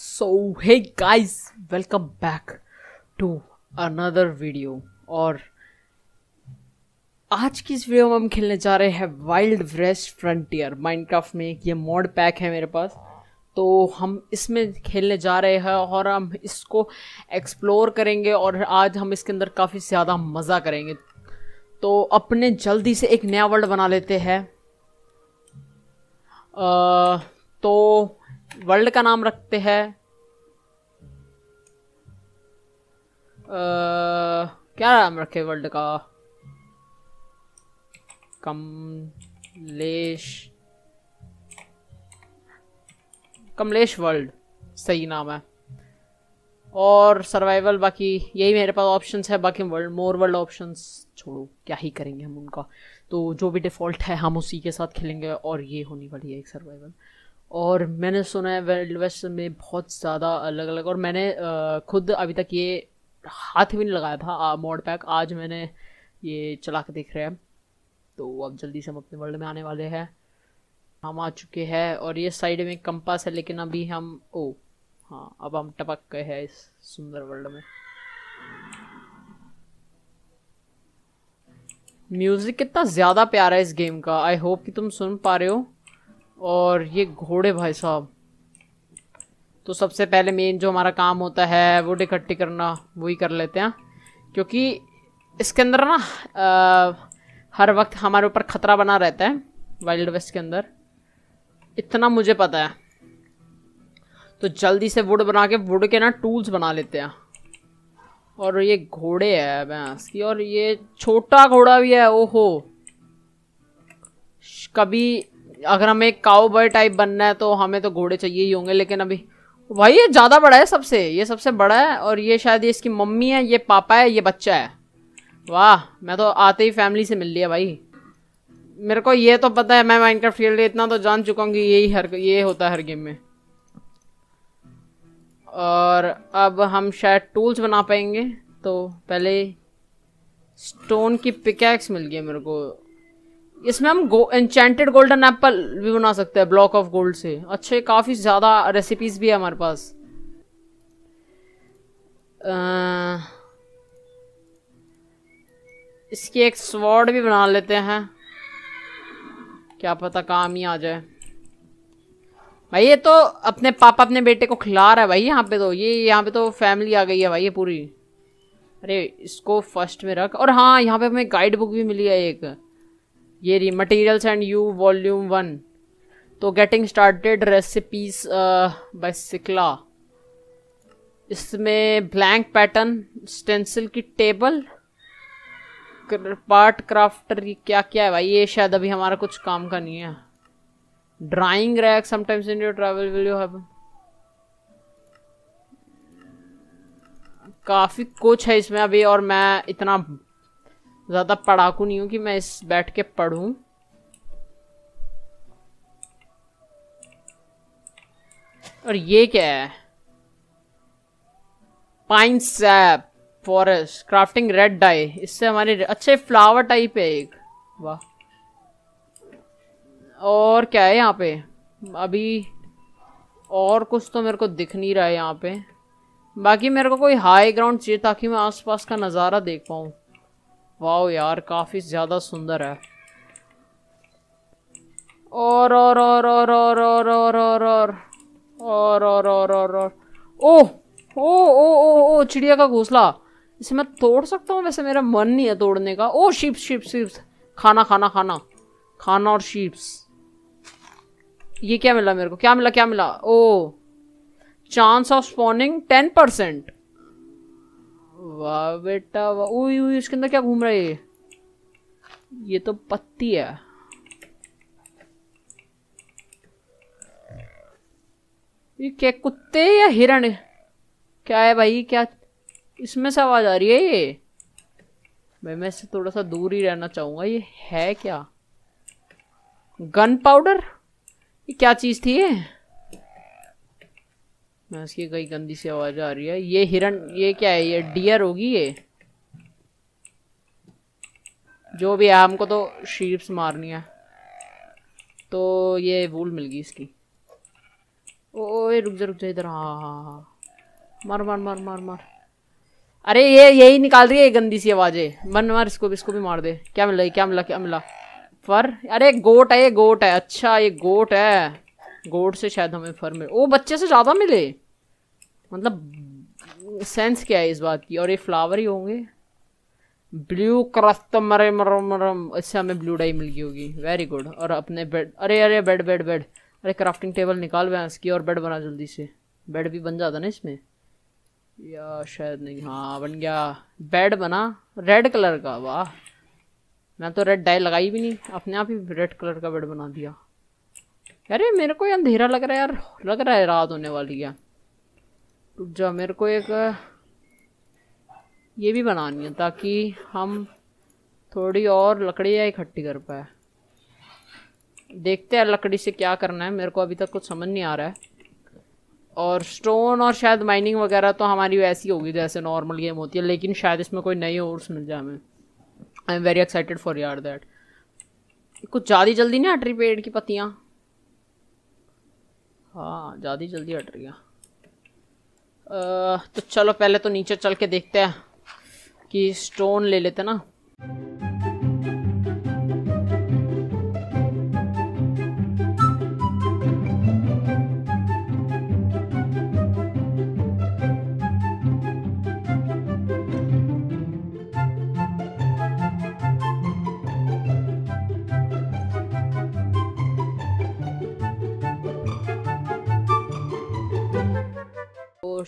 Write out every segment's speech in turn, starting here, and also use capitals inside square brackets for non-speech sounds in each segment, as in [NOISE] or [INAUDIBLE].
So hey guys welcome back to another video और आज की इस वीडियो में हम खेलने जा रहे हैं वाइल्ड वेस्ट फ्रंटियर माइनक्राफ्ट में एक ये मॉड पैक है मेरे पास तो हम इसमें खेलने जा रहे हैं और हम इसको एक्सप्लोर करेंगे और आज हम इसके अंदर काफ़ी ज़्यादा मज़ा करेंगे तो अपने जल्दी से एक नया वर्ल्ड बना लेते हैं तो वर्ल्ड का नाम रखते हैं क्या नाम रखे वर्ल्ड का कमलेश कमलेश वर्ल्ड सही नाम है और सर्वाइवल बाकी यही मेरे पास ऑप्शंस है बाकी वर्ल्ड मोर वर्ल्ड ऑप्शंस छोड़ो क्या ही करेंगे हम उनका तो जो भी डिफ़ॉल्ट है हम उसी के साथ खेलेंगे और ये होनी वाली है एक सर्वाइवल और मैंने सुना है वेल्ड वेस्ट में बहुत ज़्यादा अलग अलग और मैंने खुद अभी तक ये हाथ भी नहीं लगाया था मोड पैक आज मैंने ये चला के देख रहे हैं तो अब जल्दी से हम अपने वर्ल्ड में आने वाले हैं हम आ चुके हैं और ये साइड में कंपास है लेकिन अभी हम ओ हाँ अब हम टपक गए हैं इस सुंदर वर्ल्ड में म्यूज़िक कितना ज़्यादा प्यारा है इस गेम का आई होप कि तुम सुन पा रहे हो और ये घोड़े भाई साहब तो सबसे पहले मेन जो हमारा काम होता है वो इकट्ठी करना वही कर लेते हैं क्योंकि इसके अंदर ना हर वक्त हमारे ऊपर ख़तरा बना रहता है वाइल्ड वेस्ट के अंदर इतना मुझे पता है तो जल्दी से वुड बना के वुड के ना टूल्स बना लेते हैं और ये घोड़े है भैंस की और ये छोटा घोड़ा भी है ओहो कभी अगर हमें एक काउ बॉय टाइप बनना है तो हमें तो घोड़े चाहिए ही होंगे लेकिन अभी भाई ये ज़्यादा बड़ा है सबसे ये सबसे बड़ा है और ये शायद ये इसकी मम्मी है ये पापा है ये बच्चा है वाह मैं तो आते ही फैमिली से मिल लिया भाई मेरे को ये तो पता है मैं माइनक्राफ्ट खेल रही इतना तो जान चुका हूँ कि यही हर ये होता है हर गेम में और अब हम शायद टूल्स बना पाएंगे तो पहले स्टोन की पिकैक्स मिल गई मेरे को इसमें हम गो, एंचेंटेड गोल्डन एप्पल भी बना सकते हैं ब्लॉक ऑफ गोल्ड से अच्छे काफ़ी ज़्यादा रेसिपीज भी है हमारे पास आ, इसकी एक स्वॉर्ड भी बना लेते हैं क्या पता काम ही आ जाए भाई ये तो अपने पापा अपने बेटे को खिला रहा है भाई यहाँ पे तो ये यहाँ पे तो फैमिली आ गई है भाई ये पूरी अरे इसको फर्स्ट में रख और हाँ यहाँ पे हमें गाइड बुक भी मिली है एक ये रही materials and you volume one तो गेटिंग स्टार्टेड रेसिपीज बाय सिकला इसमें ब्लैंक पैटर्न स्टेंसिल की टेबल पार्ट क्राफ्टर ये क्या क्या है भाई ये शायद अभी हमारा कुछ काम का नहीं है drawing rack sometimes in your travel will you have काफ़ी कुछ है इसमें अभी और मैं इतना ज़्यादा पढ़ाकू नहीं हूं कि मैं इस बैठ के पढ़ू और ये क्या है pine sap forest crafting red dye इससे हमारे अच्छे फ्लावर टाइप है एक वाह और क्या है यहाँ पे अभी और कुछ तो मेरे को दिख नहीं रहा है यहाँ पे बाकी मेरे को कोई हाई ग्राउंड चाहिए ताकि मैं आसपास का नज़ारा देख पाऊँ वाह यार काफ़ी ज़्यादा सुंदर है और और और और और और और और और और और और और और ओ ओ ओ ओ ओ चिड़िया का घोसला इसे मैं तोड़ सकता हूँ वैसे मेरा मन नहीं है तोड़ने का ओ शिप्स शिप्स शिप्स खाना खाना खाना खाना और शिप्स ये क्या मिला मेरे को क्या मिला क्या मिला oh chance of spawning ten percent वाह बेटा वाह इसके अंदर क्या घूम रहा है ये ये तो पत्ती है ये क्या कुत्ते या हिरण क्या है भाई क्या इसमें से आवाज आ रही है ये मैं मैं इससे थोड़ा सा दूर ही रहना चाहूंगा ये है क्या गन पाउडर ये क्या चीज थी ये इसकी कई गंदी सी आवाज आ रही है ये हिरण ये क्या है ये डियर होगी ये जो भी है हमको तो शीप्स मारनी है तो ये वूल मिल गई इसकी ओ ओए रुक जा रुक जा इधर हाँ, हाँ हाँ हाँ मार मार मार मार मार अरे ये यही निकाल रही है गंदी सी आवाज़ें मन मार इसको भी इसको भी मार दे क्या मिला क्या मिला क्या मिला फर अरे गोट है ये गोट है अच्छा ये गोट है गोट से शायद हमें फर मिले ओ बच्चे से ज़्यादा मिले मतलब सेंस क्या है इस बात की और ये फ्लावर ही होंगे ब्लू क्रस्त मरे मरम मरम इससे हमें ब्लू डाई मिल गई होगी वेरी गुड और अपने बेड अरे अरे बेड बेड बेड अरे क्राफ्टिंग टेबल निकाल वहाँ इसकी और बेड बना जल्दी से बेड भी बन जाता ना इसमें या शायद नहीं हाँ बन गया बेड बना रेड कलर का वाह मैं तो रेड डाई लगाई भी नहीं अपने आप ही रेड कलर का बेड बना दिया अरे मेरे को अंधेरा लग रहा है यार लग रहा है रात होने वाली है रुक जा मेरे को एक ये भी बनानी है ताकि हम थोड़ी और लकड़ियाँ इकट्ठी कर पाए देखते हैं लकड़ी से क्या करना है मेरे को अभी तक कुछ समझ नहीं आ रहा है और स्टोन और शायद माइनिंग वगैरह तो हमारी वैसी होगी जैसे नॉर्मल गेम होती है लेकिन शायद इसमें कोई नई ओर्स मिल जाए हमें I am very excited for यार दैट कुछ ज़्यादा जल्दी नहीं हट रही पेड़ की पत्तियाँ हाँ ज़्यादा जल्दी हट रही हैं तो चलो पहले तो नीचे चल के देखते हैं कि स्टोन ले लेते ना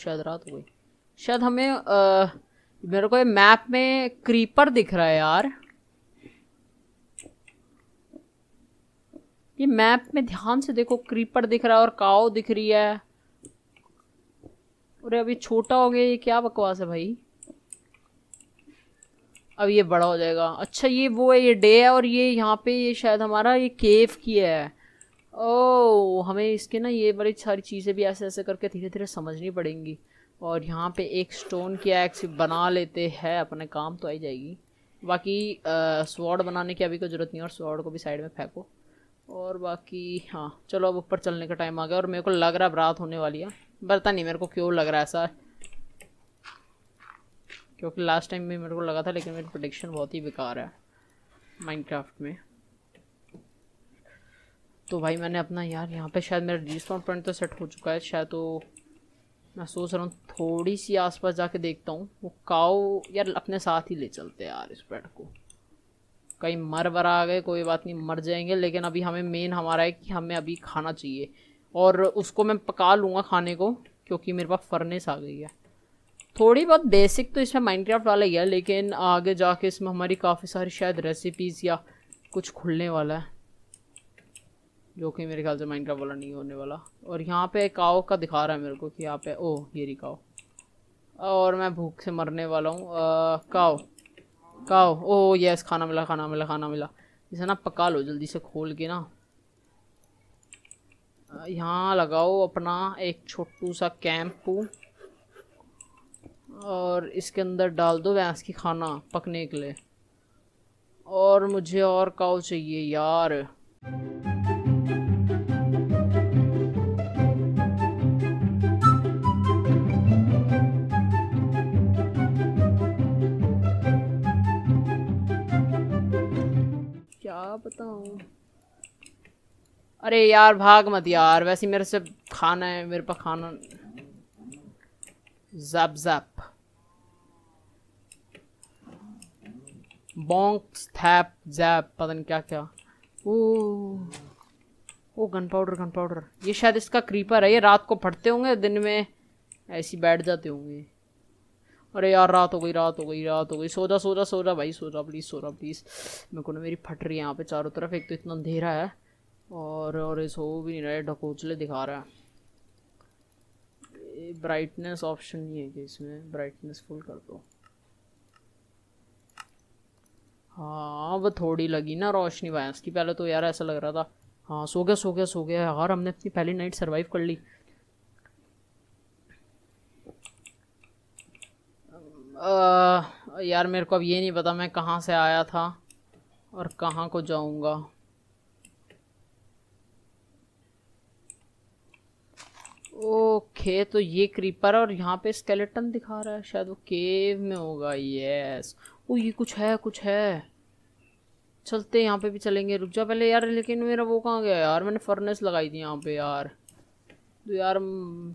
शायद रात हो गई शायद हमें आ, मेरे को ये मैप में क्रीपर दिख रहा है यार ये मैप में ध्यान से देखो क्रीपर दिख रहा है और काओ दिख रही है अरे अभी छोटा हो गया ये क्या बकवास है भाई अब ये बड़ा हो जाएगा अच्छा ये वो है ये डे है और ये यहाँ पे ये शायद हमारा ये केव की है ओ हमें इसके ना ये बड़ी सारी चीज़ें भी ऐसे ऐसे करके धीरे धीरे समझनी पड़ेंगी और यहाँ पे एक स्टोन की एक्स बना लेते हैं अपने काम तो आई जाएगी बाकी स्वॉर्ड बनाने की अभी कोई ज़रूरत नहीं और स्वॉर्ड को भी साइड में फेंको और बाकी हाँ चलो अब ऊपर चलने का टाइम आ गया और मेरे को लग रहा है रात होने वाली है पता नहीं मेरे को क्यों लग रहा है ऐसा क्योंकि लास्ट टाइम भी मेरे को लगा था लेकिन मेरी प्रोडिक्शन बहुत ही बेकार है माइनक्राफ्ट में तो भाई मैंने अपना यार यहाँ पे शायद मेरा डिस्काउंट पॉइंट तो सेट हो चुका है शायद तो मैं सोच रहा हूँ थोड़ी सी आसपास जाके देखता हूँ वो काओ यार अपने साथ ही ले चलते हैं यार इस पेड को कहीं मर वर आ गए कोई बात नहीं मर जाएंगे लेकिन अभी हमें मेन हमारा है कि हमें अभी खाना चाहिए और उसको मैं पका लूँगा खाने को क्योंकि मेरे पास फर्नेस आ गई है थोड़ी बहुत बेसिक तो इसमें क्राफ्ट वाला ही है लेकिन आगे जाके इसमें हमारी काफ़ी सारी शायद रेसिपीज़ या कुछ खुलने वाला है जो कि मेरे ख्याल से माइनक्राफ्ट वाला नहीं होने वाला और यहाँ पे काओ का दिखा रहा है मेरे को कि यहाँ पे ओ ये रही काओ और मैं भूख से मरने वाला हूँ काओ काओ ओ यस खाना मिला खाना मिला खाना मिला इसे ना पका लो जल्दी से खोल के ना यहाँ लगाओ अपना एक छोटू सा कैंप और इसके अंदर डाल दो भैंस की खाना पकने के लिए और मुझे और काओ चाहिए यार क्या अरे यार भाग मत यार वैसे मेरे से खाना है मेरे पास खाना जब जब बोंक थैप जैप पता नहीं क्या क्या oh oh gunpowder gunpowder ये शायद इसका क्रीपर है ये रात को फटते होंगे दिन में ऐसी बैठ जाते होंगे अरे यार रात हो गई रात हो गई रात हो गई सो जा सो जा सो जा भाई सो जा प्लीज़ सो जा प्लीज़ मेरे को ना मेरी फट रही है यहाँ पे चारों तरफ एक तो इतना अंधेरा है और और सो भी नहीं रहा है ढकोचले दिखा रहा है ब्राइटनेस ऑप्शन नहीं है कि इसमें ब्राइटनेस फुल कर दो हाँ वह थोड़ी लगी ना रोशनी भाई की पहले तो यार ऐसा लग रहा था हाँ सो गया सो गया सो गया यार हमने अपनी पहली नाइट सर्वाइव कर ली आ, यार मेरे को अब ये नहीं पता मैं कहाँ से आया था और कहाँ को जाऊँगा ओके तो ये क्रीपर और यहाँ पे स्केलेटन दिखा रहा है शायद वो केव में होगा यस ओ ये कुछ है कुछ है चलते यहाँ पे भी चलेंगे रुक जा पहले यार लेकिन मेरा वो कहाँ गया यार मैंने फर्नेस लगाई थी यहाँ पे यार तो यार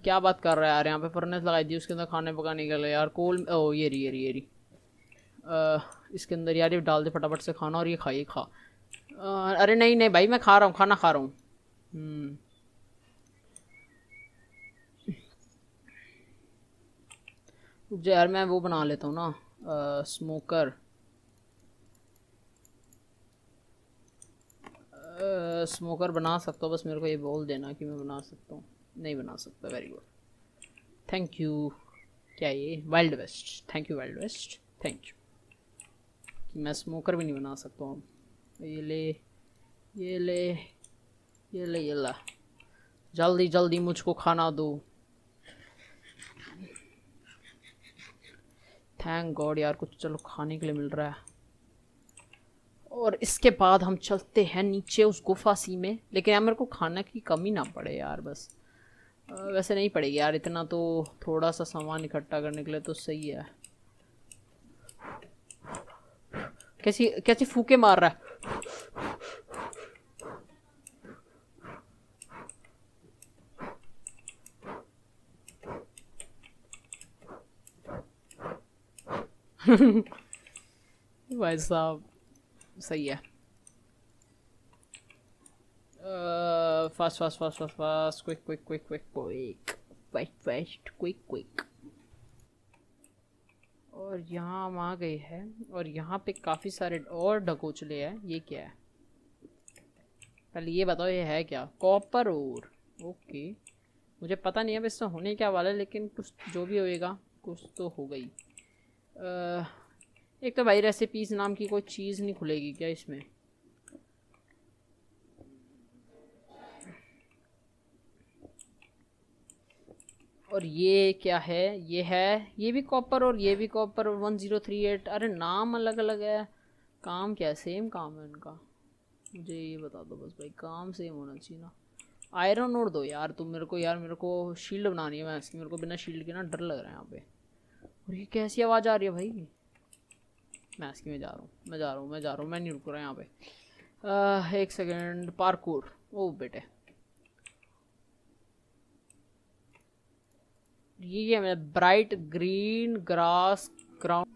क्या बात कर रहा है यार यहाँ पे फर्नेस लगाई थी उसके अंदर खाने पकाने के लिए यार कोल ओ ये रही ये रही ये रही इसके अंदर यार ये डाल दे फटाफट से खाना और ये खाइए खा आ, अरे नहीं नहीं भाई मैं खा रहा हूँ खाना खा रहा हूँ हम्म। जो यार मैं वो बना लेता हूँ ना आ, स्मोकर आ, स्मोकर बना सकता हूँ बस मेरे को ये बोल देना कि मैं बना सकता हूँ नहीं बना सकता वेरी गुड थैंक यू क्या ये wild west thank you wild west thank you मैं स्मोकर भी नहीं बना सकता हूँ ये ले ये ले ये ले ये ला जल्दी जल्दी मुझको खाना दो थैंक गॉड यार कुछ चलो खाने के लिए मिल रहा है और इसके बाद हम चलते हैं नीचे उस गुफा सी में लेकिन यार मेरे को खाना की कमी ना पड़े यार बस वैसे नहीं पड़ेगी यार इतना तो थोड़ा सा सामान इकट्ठा करने के लिए तो सही है कैसी कैसी फूके मार रहा है [LAUGHS] भाई साहब सही है fast, fast, fast, fast, fast. Quick, quick, quick, quick, quick. Fast, fast, quick, quick. और यहाँ हम आ गए हैं और यहाँ पे काफ़ी सारे और डकोचले हैं ये क्या है पहले ये बताओ ये है क्या कॉपर और ओके मुझे पता नहीं है वैसे होने क्या वाला है लेकिन कुछ जो भी होएगा कुछ तो हो गई एक तो भाई रेसिपीज़ नाम की कोई चीज़ नहीं खुलेगी क्या इसमें और ये क्या है ये है ये भी कॉपर और ये भी copper one zero three eight अरे नाम अलग अलग है काम क्या है सेम काम है इनका मुझे ये बता दो बस भाई काम सेम होना चाहिए ना आयरन और दो यार तुम मेरे को यार मेरे को शील्ड बनानी है मैं मेरे को बिना शील्ड के ना डर लग रहा है यहाँ पे और ये कैसी आवाज़ आ रही है भाई मैं इसकी में जा रहा हूँ मैं जा रहा हूँ मैं जा रहा हूँ मैं नहीं रुक रहा यहाँ पे आ, एक सेकेंड पार्कोर ओ बेटे ये है ब्राइट ग्रीन ग्रास ग्राउंड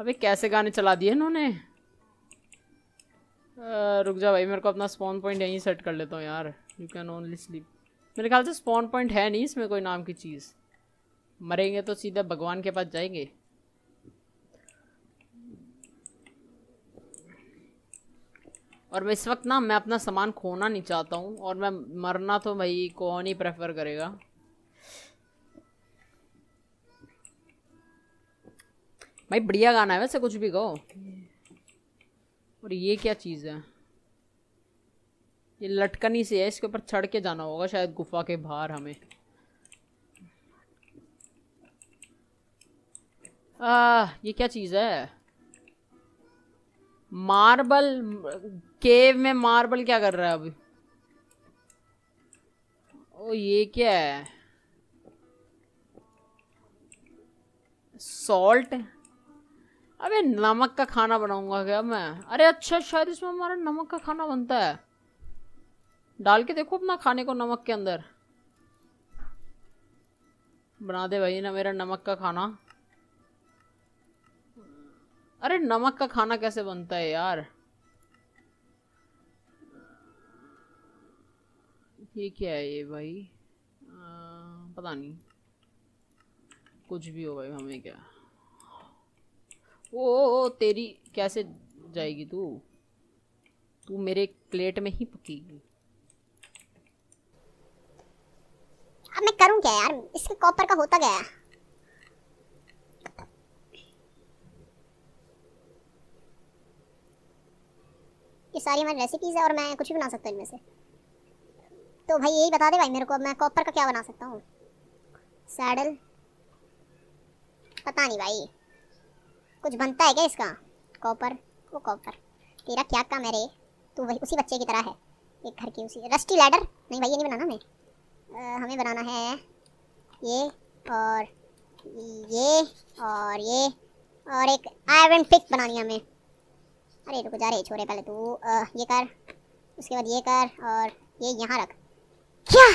अबे कैसे गाने चला दिए इन्होंने रुक जा भाई मेरे को अपना स्पॉन पॉइंट यहीं सेट कर लेता हूँ यार यू कैन ओनली स्लीप मेरे ख्याल से स्पॉन पॉइंट है नहीं इसमें कोई नाम की चीज़ मरेंगे तो सीधा भगवान के पास जाएंगे और मैं इस वक्त ना मैं अपना सामान खोना नहीं चाहता हूँ और मैं मरना तो भाई कौन ही प्रेफर करेगा भाई बढ़िया गाना है वैसे कुछ भी कहो और ये क्या चीज़ है ये लटकनी से है इसके ऊपर चढ़ के जाना होगा शायद गुफा के बाहर हमें आ, ये क्या चीज़ है मार्बल केव में मार्बल क्या कर रहा है अभी ओ ये क्या है सॉल्ट अबे नमक का खाना बनाऊंगा क्या मैं अरे अच्छा शायद इसमें हमारा नमक का खाना बनता है डाल के देखो अपना खाने को नमक के अंदर बना दे भाई ना मेरा नमक का खाना अरे नमक का खाना कैसे बनता है यार ये क्या है ये भाई आ, पता नहीं कुछ भी हो भाई हमें क्या ओ, ओ, ओ तेरी कैसे जाएगी तू तू मेरे प्लेट में ही पकेगी अब मैं करूं क्या यार इसके कॉपर का होता गया ये सारी हमारी रेसिपीज है और मैं कुछ भी बना सकता हूँ इनमें से तो भाई यही बता दे भाई मेरे को मैं कॉपर का क्या बना सकता हूँ सैडल पता नहीं भाई कुछ बनता है क्या इसका कॉपर वो कॉपर तेरा क्या काम है रे तू वही उसी बच्चे की तरह है एक घर की उसी रस्टी लैडर नहीं भाई ये नहीं बनाना हमें हमें बनाना है ये और ये और ये और एक आयरन पिक बनानी हमें अरे रुक जा रहे छोरे पहले तू ये कर उसके बाद ये कर और ये यहाँ रख क्या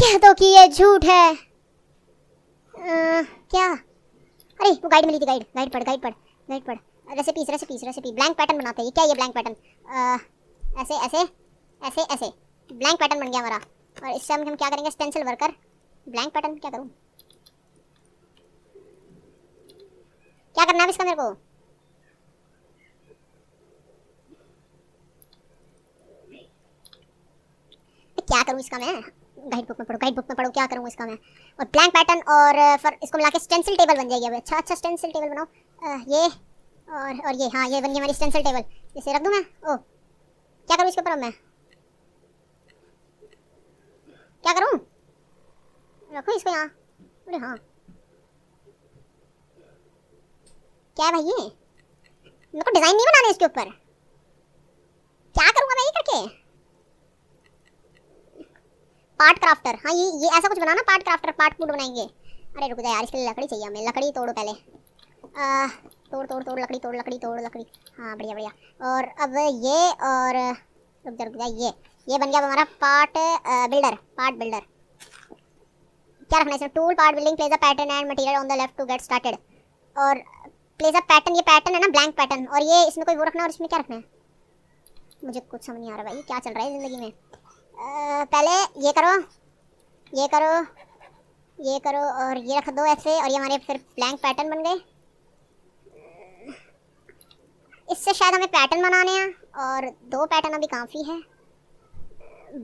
कह दो तो कि ये झूठ है आ, क्या अरे वो गाइड मिली थी गाइड गाइड पढ़ गाइड पढ़ गाइड पढ़ recipe recipe recipe blank pattern बनाते हैं ये क्या ये ब्लैंक पैटर्न आ, ऐसे ऐसे ऐसे ऐसे ब्लैंक पैटर्न बन गया हमारा और इससे हम हम क्या करेंगे स्टेंसिल वर्कर ब्लैंक पैटर्न क्या करूँ क्या करना है इसका मेरे को क्या करूँ इसका मैं गाइड बुक में पढ़ू गाइड बुक में पढ़ू क्या करूँ इसका मैं और ब्लैंक पैटर्न और फिर uh, इसको मिला के स्टेंसिल टेबल बन जाएगी अभी अच्छा अच्छा स्टेंसिल टेबल बनाओ uh, ये और और ये हाँ ये बन गया हमारी स्टेंसिल टेबल इसे रख दूँ मैं ओ क्या करूँ इसके ऊपर मैं क्या करूँ रखूँ इसको यहाँ अरे हाँ क्या भाई ये मेरे को डिज़ाइन नहीं बनाना इसके ऊपर क्या करूँगा मैं ये करके पार्ट क्राफ्टर हाँ ये ये ऐसा कुछ बनाना पार्ट क्राफ्टर पार्ट फूड बनाएंगे अरे रुक जाए यार इसके लिए लकड़ी चाहिए हमें लकड़ी तोड़ो पहले आ, तोड़ तोड़ तोड़ लकड़ी तोड़ लकड़ी तोड़ लकड़ी हाँ बढ़िया बढ़िया और अब ये और रुक जा रुक जाए ये ये बन गया हमारा पार्ट बिल्डर पार्ट बिल्डर क्या रखना है tool part building place a pattern and material on the left to get started और प्लेस अ पैटर्न ये पैटर्न है ना ब्लैंक पैटर्न और ये इसमें कोई वो रखना और इसमें क्या रखना है मुझे कुछ समझ नहीं आ रहा भाई क्या चल रहा है ज़िंदगी में पहले ये करो ये करो ये करो और ये रख दो ऐसे और ये हमारे फिर ब्लैंक पैटर्न बन गए इससे शायद हमें पैटर्न बनाने हैं और दो पैटर्न अभी काफ़ी है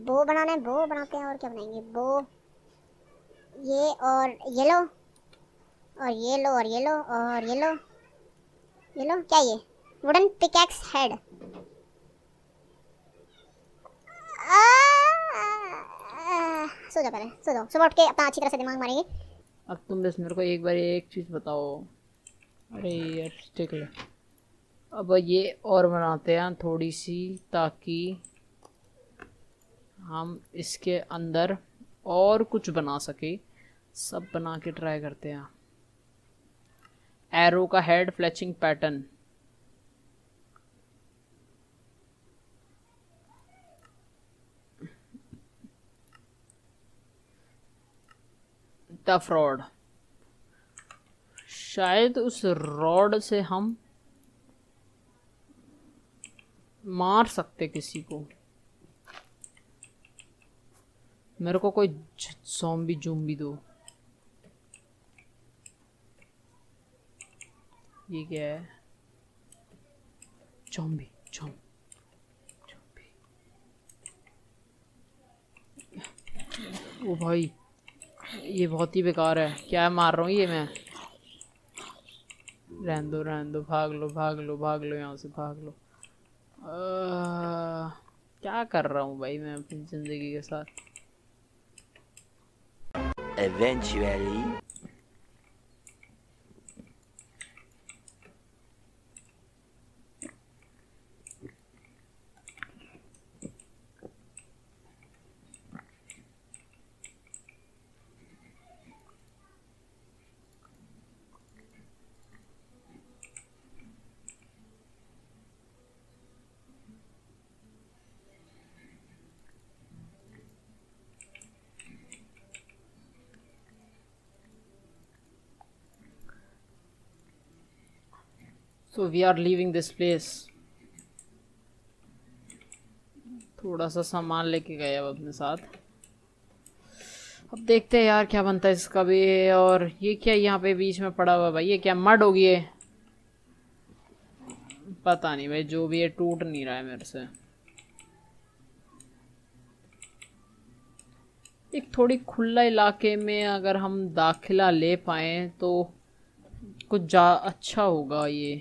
बो बनाने है बो बनाते हैं और क्या बनाएंगे बो ये और ये लो और ये लो और ये लो और ये लो ये लो क्या ये वुडन पिकैक्स हेड सो जा पहले सो जाओ सुबह उठ के अपना अच्छी तरह से दिमाग मारेंगे अब तुम बस मेरे को एक बार एक चीज़ बताओ अरे यार ठीक है अब ये और बनाते हैं थोड़ी सी ताकि हम इसके अंदर और कुछ बना सके सब बना के ट्राई करते हैं एरो का head fletching pattern the fraud शायद उस रॉड से हम मार सकते किसी को मेरे को कोई सॉम्बी जुम्बी दो ये क्या है चौम्बी चौम्बी ओ भाई ये बहुत ही बेकार है क्या मार रहा हूँ ये मैं रहन दो रहन दो भाग लो भाग लो भाग लो यहाँ से भाग लो आ, क्या कर रहा हूँ भाई मैं अपनी ज़िंदगी के साथ Eventually. So we are living this place थोड़ा सा सामान लेके गए अब अपने साथ अब देखते हैं यार क्या बनता है इसका भी और ये क्या यहाँ पे बीच में पड़ा हुआ भाई ये क्या मड होगी ये पता नहीं भाई जो भी है टूट नहीं रहा है मेरे से एक थोड़ी खुला इलाके में अगर हम दाखिला ले पाए तो कुछ जा अच्छा होगा ये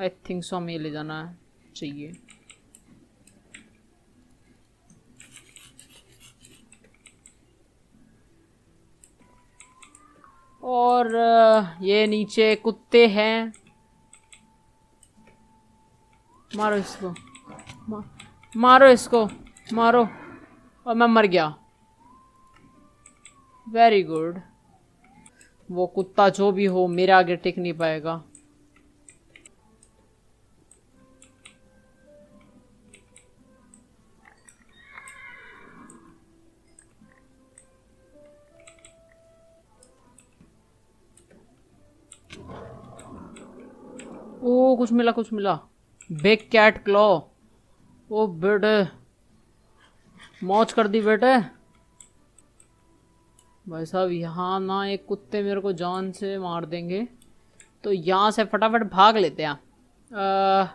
आई थिंक सो हमें ले जाना चाहिए और ये नीचे कुत्ते हैं मारो इसको मा, मारो इसको मारो और मैं मर गया वेरी गुड वो कुत्ता जो भी हो मेरे आगे टिक नहीं पाएगा कुछ मिला कुछ मिला बिग कैट क्लॉ ओ बेटे मौज कर दी बेटे भाई साहब यहाँ ना एक कुत्ते मेरे को जान से मार देंगे तो यहाँ से फटाफट भाग लेते हैं आ,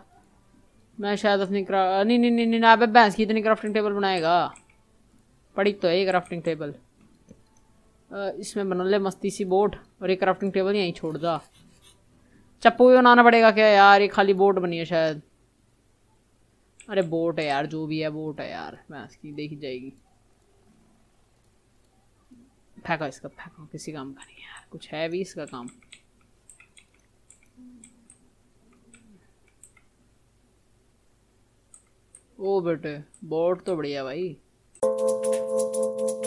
मैं शायद अपनी क्राफ्ट नहीं नहीं नहीं नहीं अब भैंस की इतनी क्राफ्टिंग टेबल बनाएगा पड़ी तो है ये क्राफ्टिंग टेबल आ, इसमें बना ले मस्ती सी बोट और ये क्राफ्टिंग टेबल यहीं छोड़ दा चप्पू भी बनाना पड़ेगा क्या यार ये खाली बोट बनी है शायद अरे बोट है यार जो भी है बोट है यार मैं इसकी देखी जाएगी फेंको इसका फेंको किसी काम का नहीं यार कुछ है भी इसका काम ओ बेटे बोट तो बढ़िया भाई